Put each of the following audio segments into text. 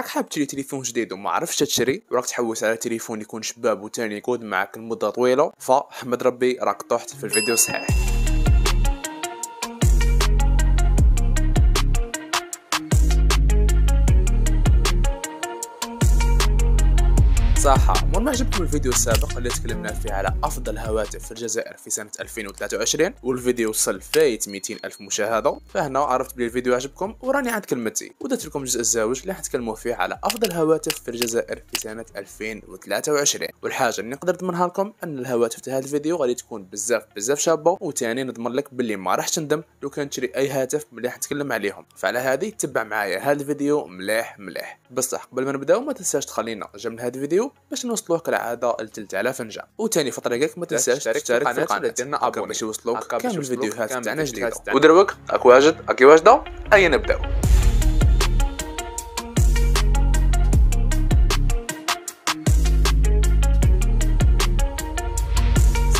راك حاب تشري تليفون جديد وما عرفتش تشري وراك تحوس على تليفون يكون شباب وتاني يقود معك لمده طويله فحمد ربي راك طحت في الفيديو الصحيح صحة وما عجبكم الفيديو السابق اللي تكلمنا فيه على افضل هواتف في الجزائر في سنه 2023 والفيديو وصل فايت 200 الف مشاهده فهنا عرفت بلي الفيديو عجبكم وراني عند كلمتي ودرت لكم الجزء الزاوج اللي حتكلموا فيه على افضل هواتف في الجزائر في سنه 2023 والحاجه اللي نقدر نضمنها لكم ان الهواتف في هذا الفيديو غادي تكون بزاف بزاف شابه وثاني نضمن لك بلي ما راحش تندم لو كان تشري اي هاتف ملي حتكلم عليهم فعلى هذه تبع معايا هذا الفيديو مليح مليح بصح قبل ما نبداو ما تنساش تخلينا جيم لهذا الفيديو باش نوصل يوصلوك كالعاده الثلث على فنجان وثاني في طريقك ما تنساش تشترك في القناه ديالنا ابوني باش يوصلوك كامل الفيديوهات تاعنا جديده ودروك اكو واجد اكي واجده اي نبداو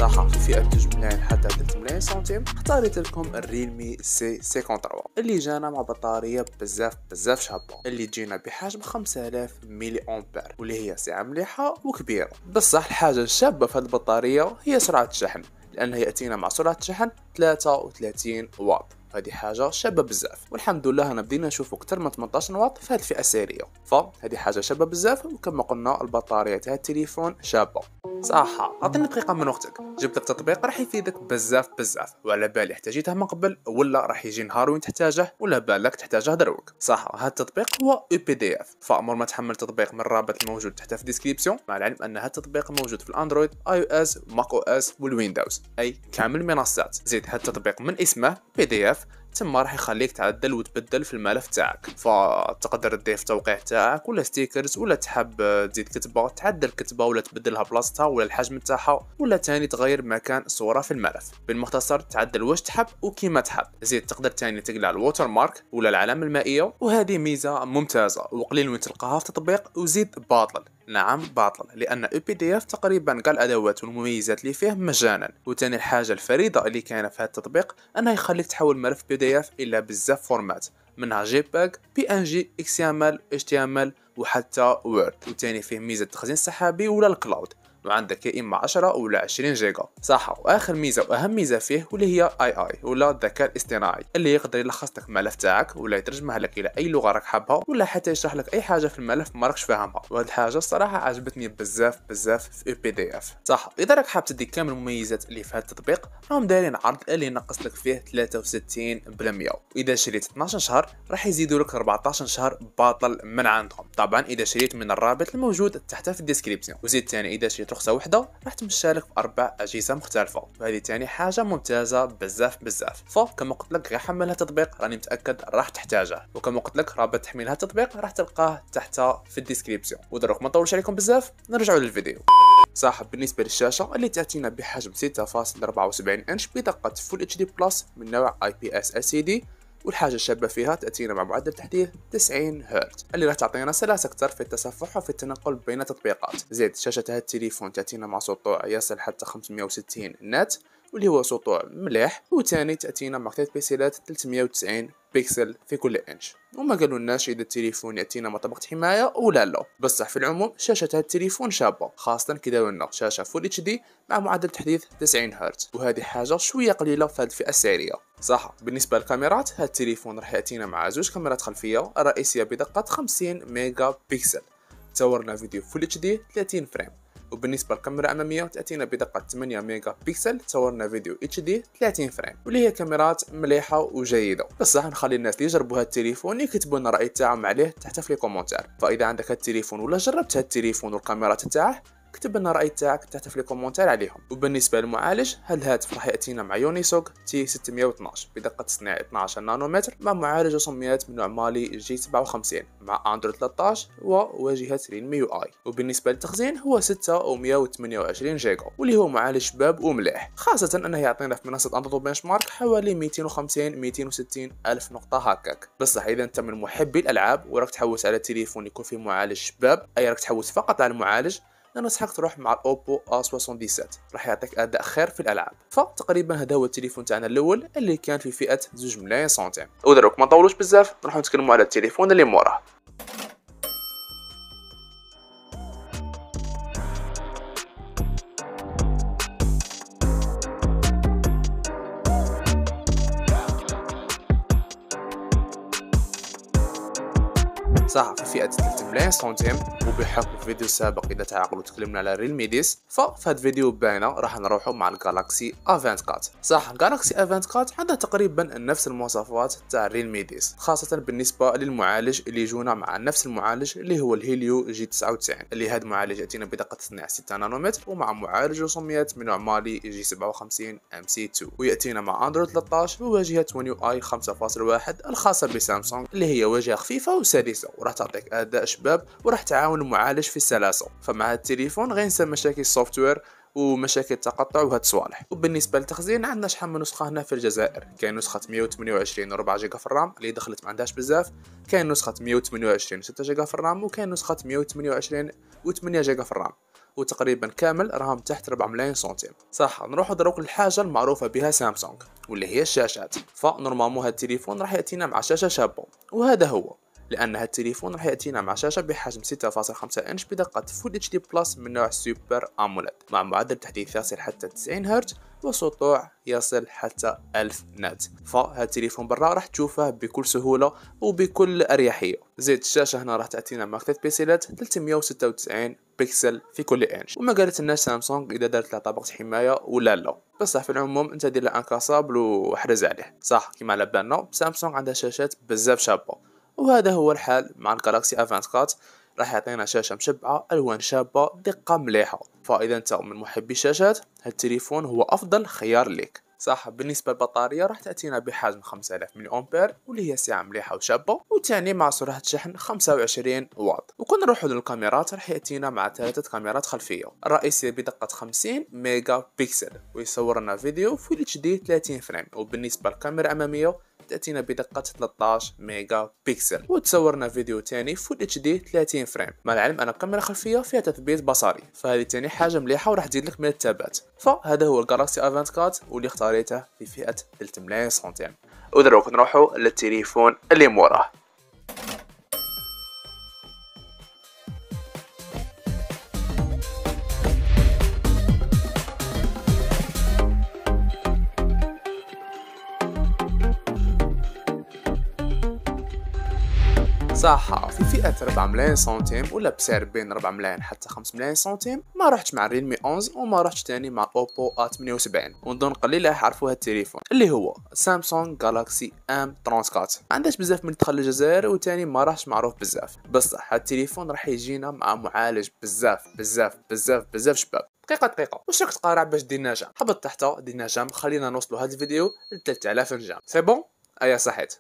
صحه في فئه تجمع التجميع 99 سنتيم اختاريت لكم الريلمي سي 53 اللي جانا مع بطاريه بزاف بزاف شابه اللي تجينا بحجم 5000 ميلي امبير واللي هي سعه مليحه وكبيره بصح الحاجه الشابه في هذه البطاريه هي سرعه الشحن لانه ياتينا مع سرعه شحن 33 واط هذه حاجه شابه بزاف والحمد لله انا بدينا نشوفوا اكثر من 18 واط في هذه الفئه السعريه فهذه حاجه شابه بزاف وكما قلنا البطاريه تاع التليفون شابه صح عطيني دقيقه من وقتك جبت لك تطبيق راح يفيدك بزاف بزاف وعلى بالي احتاجيته من قبل ولا راح يجي نهار وين تحتاجه ولا بالك تحتاجه دروك صح هذا التطبيق هو او بي دي اف فامر ما تحمل التطبيق من الرابط الموجود تحت في الديسكريبسيون مع العلم ان هذا التطبيق موجود في الاندرويد اي او اس ماك او اس والويندوز اي كامل المنصات زيد هذا التطبيق من اسمه بي دي اف تما راح يخليك تعدل وتبدل في الملف تاعك فتقدر تضيف توقيع تاعك ولا ستيكرز ولا تحب تزيد كتبه تعدل الكتبه ولا تبدلها بلاصتها ولا الحجم تاعها ولا تاني تغير مكان الصوره في الملف بالمختصر تعدل واش تحب وكيما تحب زيد تقدر تاني تقلع الووتر مارك ولا العلامه المائيه وهذه ميزه ممتازه وقليل وين تلقاها في تطبيق وزيد باطل نعم باطل لان او بي دي اف تقريبا كاع الادوات والمميزات اللي فيه مجانا وتاني الحاجه الفريده اللي كاينه في هذا التطبيق انه يخليك تحول ملف بي دي اف الا بزاف فورمات منها جي PNG, بي ان جي اكس ام ال اتش تي ام ال وحتى وورد وثاني فيه ميزه التخزين السحابي ولا الكلاود وعندك يا اما 10 ولا 20 جيجا صح واخر ميزه واهم ميزه فيه واللي هي اي اي ولا الذكاء الاصطناعي اللي يقدر يلخص لك الملف تاعك ولا يترجمه لك الى اي لغه راك حابها ولا حتى يشرح لك اي حاجه في الملف ما راكش فاهمها وهاد الحاجه الصراحه عجبتني بزاف بزاف في بي دي اف صح اذا راك حاب تدي كامل المميزات اللي في هذا التطبيق راهم دايرين عرض اللي ينقص لك فيه 63% واذا شريت 12 شهر راح يزيدوا لك 14 شهر باطل من عندهم طبعا اذا شريت من الرابط الموجود تحت في الديسكريبسيون وزيد ثاني اذا شريت رخصه وحده راح تمشى لك باربع اجهزه مختلفه وهذه ثاني حاجه ممتازه بزاف بزاف فكما قلت لك غير حمل هذا التطبيق راني متاكد راح تحتاجه وكما قلت لك رابط تحميل هذا التطبيق راح تلقاه تحت في الديسكريبسيون ودروك ما نطولش عليكم بزاف نرجعوا للفيديو صاحب بالنسبه للشاشه اللي تاتينا بحجم 6.74 انش بدقه فول اتش دي بلس من نوع اي بي اس ال سي دي والحاجة الشابة فيها تأتينا مع معدل تحديث 90 هرتز اللي راح تعطينا سلاسة أكثر في التصفح وفي التنقل بين التطبيقات زيد شاشة هذا التليفون تأتينا مع سطوع يصل حتى 560 نت واللي هو سطوع مليح وثاني تاتينا مقطع بيكسلات 390 بيكسل في كل انش وما قالوا لناش اذا التليفون ياتينا مع طبقه حمايه ولا لا بصح في العموم شاشه هذا التليفون شابه خاصه كي داو لنا شاشه فول اتش دي مع معدل تحديث 90 هرتز وهذه حاجه شويه قليله في هذه الفئه السعريه صح بالنسبه للكاميرات هذا التليفون راح ياتينا مع زوج كاميرات خلفيه رئيسيه بدقه 50 ميجا بيكسل تصورنا فيديو فول اتش دي 30 فريم وبالنسبه للكاميرا الاماميه تاتينا بدقه 8 ميجا بيكسل تصورنا فيديو اتش دي 30 فريم واللي هي كاميرات مليحه وجيده بصح نخلي الناس اللي يجربوا هذا التليفون يكتبوا لنا الراي تاعهم عليه تحت في الكومونتير فاذا عندك هاد التليفون ولا جربت هذا التليفون والكاميرات تاعه كتب لنا الراي تاعك تحت في الكومنتار عليهم وبالنسبه للمعالج هالهاتف راح ياتينا مع يونيسوك تي 612 بدقه تصنيع 12 نانومتر مع معالج وصميات من نوع مالي جي 57 مع اندرويد 13 وواجهه رين ميو اي وبالنسبه للتخزين هو 6 و 128 جيجا واللي هو معالج شباب ومليح خاصه انه يعطينا في منصه اندرويد بنشمارك حوالي 250 260 الف نقطه هكاك بصح اذا انت من محبي الالعاب وراك تحوس على تليفون يكون فيه معالج شباب اي راك تحوس فقط على المعالج ننصحك تروح مع الاوبو A77 راح يعطيك اداء خير في الالعاب فتقريبا هذا هو التليفون تاعنا الاول اللي كان في فئه 2 ملايين سنتيم ودروك ما نطولوش بزاف نروحو نتكلموا على التليفون اللي موراه مليح سنتيم وبحكم فيديو سابق اذا تعاقلوا تكلمنا على ريلمي 10 ففي هذا الفيديو باينه راح نروحوا مع الجالاكسي افنت 24 صح جالاكسي افنت 24 عندها تقريبا نفس المواصفات تاع ريلمي 10 خاصه بالنسبه للمعالج اللي يجونا مع نفس المعالج اللي هو الهيليو جي 99 اللي هذا المعالج ياتينا بدقه 12 6 نانومتر ومع معالج رسوميات من عمالي جي 57 ام سي 2 وياتينا مع اندرويد 13 وواجهه ون يو اي 5.1 الخاصه بسامسونج اللي هي واجهه خفيفه وسلسه وراح تعطيك اداء الشباب وراح تعاون المعالج في السلاسه فمع التليفون غينسى مشاكل السوفتوير ومشاكل تقطع وهاد الصوالح وبالنسبه للتخزين عندنا شحال من نسخه هنا في الجزائر كاين نسخه 128 4 جيجا في الرام اللي دخلت ما عندهاش بزاف كاين نسخه 128 6 جيجا في الرام وكاين نسخه 128 و8 جيجا في الرام وتقريبا كامل راهم تحت 4 ملايين سنتيم صح نروحوا دروك للحاجه المعروفه بها سامسونج واللي هي الشاشات فنورمالمون هاد التليفون راح ياتينا مع شاشه شابه وهذا هو لأن هذا التليفون راح يأتينا مع شاشة بحجم 6.5 إنش بدقة فول اتش دي بلس من نوع سوبر اموليد مع معدل تحديث يصل حتى 90 هرتز وسطوع يصل حتى 1000 نت فهذا التليفون برا راح تشوفه بكل سهولة وبكل أريحية زيد الشاشة هنا راح تأتينا مع ثلاث بيكسلات 396 بيكسل في كل انش وما قالت لنا سامسونج اذا دارت لها طبقه حمايه ولا لا بصح في العموم انت دير انكاسابل وحرز عليه صح كيما على بالنا سامسونج عندها شاشات بزاف شابه وهذا هو الحال مع الجالاكسي A24 راح يعطينا شاشة مشبعة ألوان شابة دقة مليحة فإذا أنت من محبي الشاشات هالتليفون هو أفضل خيار لك صح بالنسبة للبطارية راح تأتينا بحجم 5000 ملي أمبير واللي هي ساعة مليحة وشابة وتعني مع سرعة شحن 25 واط وكون نروحو للكاميرات راح يأتينا مع ثلاثة كاميرات خلفية الرئيسية بدقة 50 ميجا بيكسل ويصور لنا فيديو في اتش دي 30 فريم وبالنسبة للكاميرا الأمامية تاتينا بدقه 13 ميجا بكسل وتصورنا فيديو ثاني فول اتش دي 30 فريم مع العلم ان الكاميرا الخلفيه فيها تثبيت بصري فهذه ثاني حاجه مليحه وراح تزيد لك من الثبات فهذا هو الجالاكسي A كات واللي اختاريته في فئه 3 ملايين سنتيم ودروك نروحوا للتليفون اللي موراه صح في فئه 4 ملايين سنتيم ولا بسعر بين 4 ملايين حتى 5 ملايين سنتيم ما رحتش مع ريلمي 11 وما رحتش تاني مع اوبو ا 78 ونظن قليل حعرفوا هاد التليفون اللي هو سامسونج جالاكسي ام 34 ما عندهاش بزاف من دخل الجزائر وتاني ما راحش معروف بزاف بصح هذا التليفون راح يجينا مع معالج بزاف بزاف بزاف بزاف شباب دقيقه دقيقه واش راك تقارع باش دير نجم هبط تحت دير نجم خلينا نوصلوا هاد الفيديو ل 3000 نجم سي بون ايا صحيت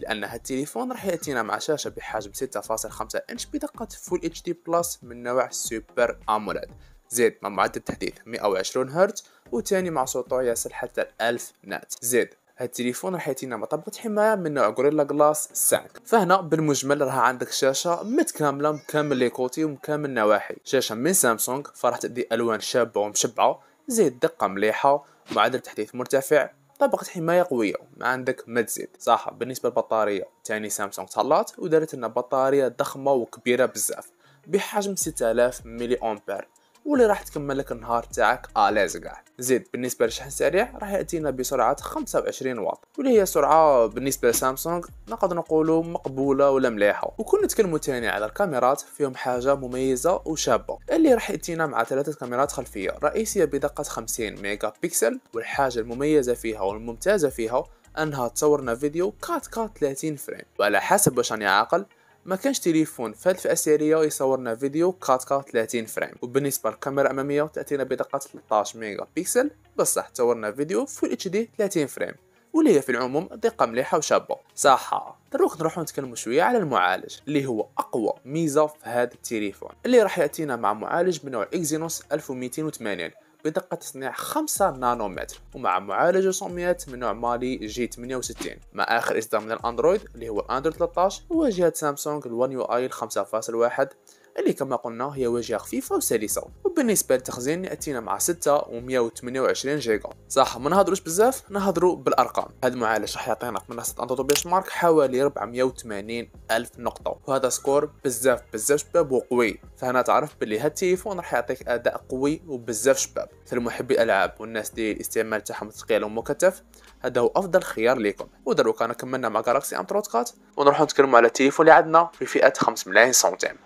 لان هذا التليفون راح ياتينا مع شاشه بحجم 6.5 انش بدقه فول اتش دي بلس من نوع سوبر امولاد زيد مع معدل تحديث 120 هرتز وثاني مع صوت يصل حتى 1000 نات زيد هاد التليفون راح يعطينا مطبة حماية من نوع غوريلا جلاس 5 فهنا بالمجمل راه عندك شاشة متكاملة مكامل لي كوتي ومكامل النواحي شاشة من سامسونج فراح تدي ألوان شابة ومشبعة زيد دقة مليحة معدل تحديث مرتفع طبقة حماية قوية ما عندك ما تزيد صح بالنسبة للبطارية تاني سامسونج طلعت ودارت لنا بطارية ضخمة وكبيرة بزاف بحجم 6000 ملي أمبير واللي راح تكمل لك النهار تاعك الازقه زيد بالنسبه للشحن السريع راح ياتينا بسرعه 25 واط واللي هي سرعه بالنسبه لسامسونج نقدر نقولوا مقبوله ولا مليحه وكون نتكلموا تاني على الكاميرات فيهم حاجه مميزه وشابه اللي راح ياتينا مع ثلاثه كاميرات خلفيه رئيسيه بدقه 50 ميجا بكسل والحاجه المميزه فيها والممتازه فيها انها تصورنا فيديو 4K 30 فريم وعلى حسب واش راني عاقل ما كانش تليفون فهاد الفأسيرية يصورنا فيديو 4K 30 فريم وبالنسبة للكاميرا الأمامية تأتينا بدقة 13 ميجا بيكسل بصح تصورنا فيديو فول اتش دي 30 فريم واللي هي في العموم دقة مليحة وشابة صح دروك نروحو نتكلمو شوية على المعالج اللي هو أقوى ميزة في هذا التليفون اللي راح يأتينا مع معالج من نوع إكزينوس 1280 بدقة تصنيع 5 نانومتر ومع معالج رسوميات من نوع مالي جي 68 مع آخر إصدار من الأندرويد اللي هو أندرويد 13 وجهة سامسونج الون يو اي 5.1 اللي كما قلنا هي واجهة خفيفة وسلسة وبالنسبة للتخزين يأتينا مع 6 و128 جيجا صح ما نهضروش بزاف نهضروا بالأرقام هذا المعالج راح يعطينا في منصة أنتوتو بيش مارك حوالي 480 ألف نقطة وهذا سكور بزاف بزاف شباب وقوي فهنا تعرف باللي هاد التليفون راح يعطيك أداء قوي وبزاف شباب فالمحبي الألعاب والناس اللي الاستعمال تاعهم ثقيل ومكثف هذا هو أفضل خيار لكم ودروك أنا كملنا مع جالاكسي أم 34 ونروحو نتكلموا على التليفون اللي عندنا في فئة 5 ملايين سنتيم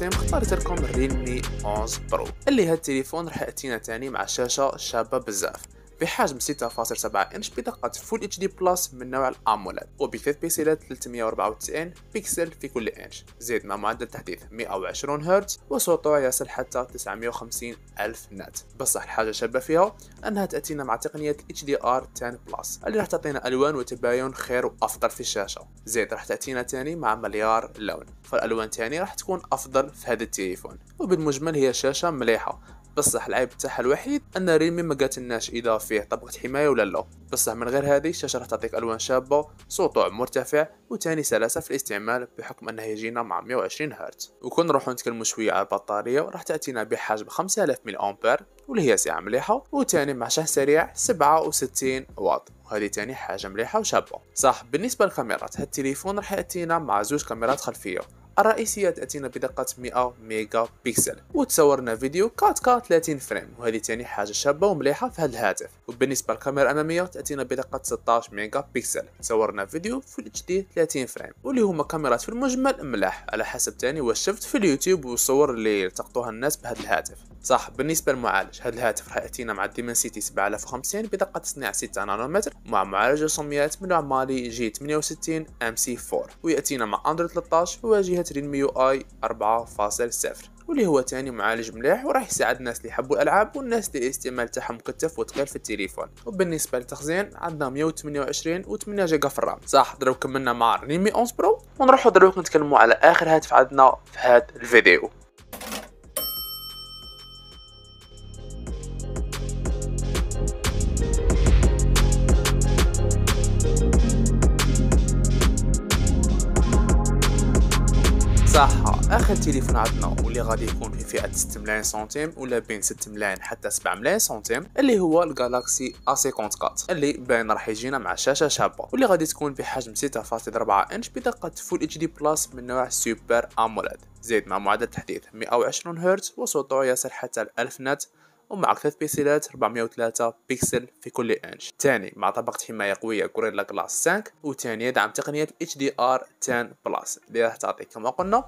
سيم اختاريت لكم ريلمي 11 برو اللي هاد التليفون راح ياتينا تاني مع شاشه شابه بزاف بحجم 6.7 انش بدقة فول اتش دي بلس من نوع الاموليد وبثلاث بيكسلات 394 بكسل في كل انش زيد مع معدل تحديث 120 هرتز وصوت يصل حتى 950 ألف نت بصح الحاجة شابة فيها أنها تأتينا مع تقنية HDR 10 بلس اللي راح تعطينا ألوان وتباين خير وأفضل في الشاشة زيد راح تأتينا تاني مع مليار لون فالألوان تاني راح تكون أفضل في هذا التليفون وبالمجمل هي شاشة مليحة بصح العيب تاعها الوحيد ان ريلمي ما قاتلناش اذا فيه طبقه حمايه ولا لا بصح من غير هذه الشاشه راح تعطيك الوان شابه صوت مرتفع وتاني سلاسه في الاستعمال بحكم انها يجينا مع 120 هرتز وكون نروحو نتكلمو شويه على البطاريه راح تاتينا بحجم 5000 ملي امبير واللي هي سعه مليحه وتاني مع شحن سريع 67 واط وهذه تاني حاجه مليحه وشابه صح بالنسبه للكاميرات هاد راح ياتينا مع زوج كاميرات خلفيه الرئيسية تأتينا بدقة 100 ميجا بيكسل وتصورنا فيديو 4K 30 فريم وهذه تاني حاجة شابة ومليحة في هذا الهاتف وبالنسبة للكاميرا الأمامية تأتينا بدقة 16 ميجا بيكسل تصورنا فيديو في اتش دي 30 فريم واللي هما كاميرات في المجمل ملاح على حسب تاني واش شفت في اليوتيوب والصور اللي التقطوها الناس بهذا الهاتف صح بالنسبة للمعالج هذا الهاتف راح يأتينا مع الديمنسيتي 7050 بدقة تصنيع 6 نانومتر مع معالج رسوميات من نوع مالي جي 68 ام سي 4 ويأتينا مع اندرويد 13 وواجهة رينميو اي 4.0 واللي هو تاني معالج مليح وراح يساعد الناس اللي يحبوا الالعاب والناس اللي الاستعمال تاعهم مكثف وثقيل في التليفون وبالنسبه للتخزين عندنا 128 و8 جيجا في الرام صح دروك كملنا مع ريمي 11 برو ونروحوا دروك نتكلموا على اخر هاتف عندنا في هذا الفيديو بصراحه اخر تليفون عندنا واللي غادي يكون في فئه 6 ملايين سنتيم ولا بين 6 ملايين حتى 7 ملايين سنتيم اللي هو الجالاكسي A54 اللي باين راح يجينا مع شاشه شابه واللي غادي تكون بحجم 6.4 انش بدقه فول اتش دي بلس من نوع سوبر اموليد زيد مع معدل تحديث 120 هرتز وسطوعيه يصل حتى 1000 نت ومع ثلاث بيكسلات 403 بيكسل في كل انش ثاني مع طبقة حماية قوية غوريلا جلاس 5 وثاني يدعم تقنية اتش دي ار 10 بلس اللي راح تعطيك كما قلنا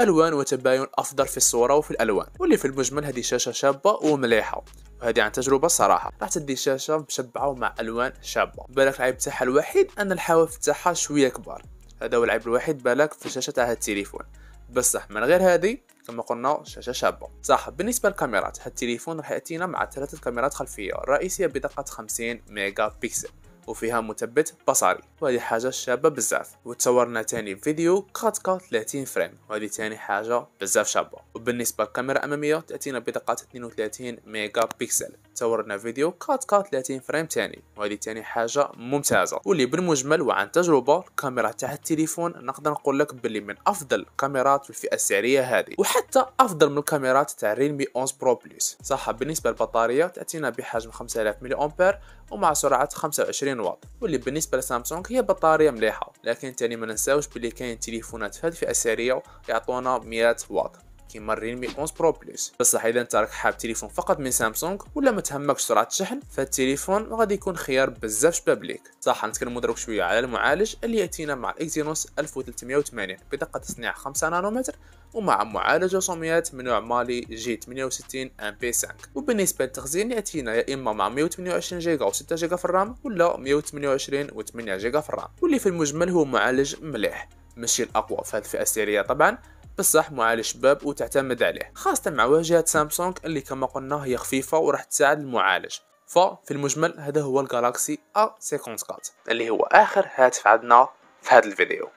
الوان وتباين افضل في الصوره وفي الالوان واللي في المجمل هذه شاشه شابه ومليحه وهذه عن تجربه صراحه راح تدي شاشه مشبعه مع الوان شابه بالك العيب تاعها الوحيد ان الحواف تاعها شويه كبار هذا هو العيب الوحيد بالك في شاشة تاع التليفون بصح من غير هذه كما قلنا شاشة شابة صح بالنسبة للكاميرات هاد التليفون راح يأتينا مع ثلاثة كاميرات خلفية رئيسية بدقة 50 ميجا بكسل وفيها مثبت بصري وهذه حاجه شابه بزاف وتصورنا تاني فيديو 4K 30 فريم وهذه تاني حاجه بزاف شابه وبالنسبه للكاميرا الاماميه تاتينا بدقة 32 ميجا بيكسل تصورنا فيديو 4K 30 فريم تاني وهذه تاني حاجه ممتازه واللي بالمجمل وعن تجربه الكاميرا تاع التليفون نقدر نقول لك باللي من افضل الكاميرات في الفئه السعريه هذه وحتى افضل من الكاميرات تاع ريلمي 11 برو بلس صح بالنسبه للبطاريه تاتينا بحجم 5000 ملي امبير ومع سرعه 25 واط واللي بالنسبه لسامسونج هي بطاريه مليحه لكن تاني ما ننساوش بلي كاين تليفونات في الفئه السعريه يعطونا 100 واط كيما الريلمي 11 برو بلس بصح اذا انت راك حاب تليفون فقط من سامسونج ولا ما تهمكش سرعه الشحن فالتليفون غادي يكون خيار بزاف شباب ليك صح نتكلموا دروك شويه على المعالج اللي ياتينا مع الاكزينوس 1380 بدقه تصنيع 5 نانومتر ومع معالجة صميات من نوع مالي جي 68 ام بي 5 وبالنسبة للتخزين يأتينا يا إما مع 128 جيجا و6 جيجا في الرام ولا 128 و8 جيجا في الرام واللي في المجمل هو معالج مليح ماشي الأقوى في هذه الفئة السعرية طبعا بصح معالج شباب وتعتمد عليه خاصة مع واجهات سامسونج اللي كما قلنا هي خفيفة وراح تساعد المعالج ففي المجمل هذا هو الجالاكسي A54 اللي هو آخر هاتف عندنا في هذا الفيديو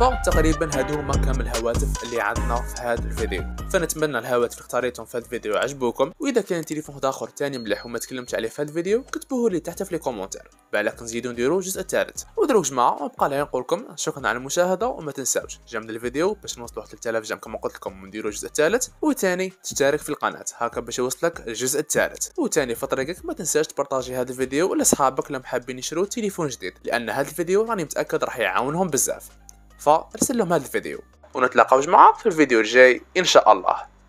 فتقريبا هادو هما كامل الهواتف اللي عندنا في هذا الفيديو فنتمنى الهواتف اللي اختاريتهم في هذا الفيديو عجبوكم واذا كان تليفون اخر ثاني مليح وما تكلمتش عليه في هذا الفيديو كتبوه لي تحت في لي كومونتير بالك نزيدو نديرو الجزء الثالث ودروك جماعه وبقى لي نقول لكم شكرا على المشاهده وما تنساوش جامد الفيديو باش نوصلوا حتى 3000 جيم كما قلت لكم ونديرو الجزء الثالث وثاني تشترك في القناه هكا باش يوصلك الجزء الثالث وثاني في طريقك ما تنساش تبارطاجي هذا الفيديو ولاصحابك اللي محبين يشرو تليفون جديد لان هذا الفيديو راني متاكد راح يعاونهم بزاف فارسل لهم هذا الفيديو ونتلاقاو جماعة في الفيديو الجاي إن شاء الله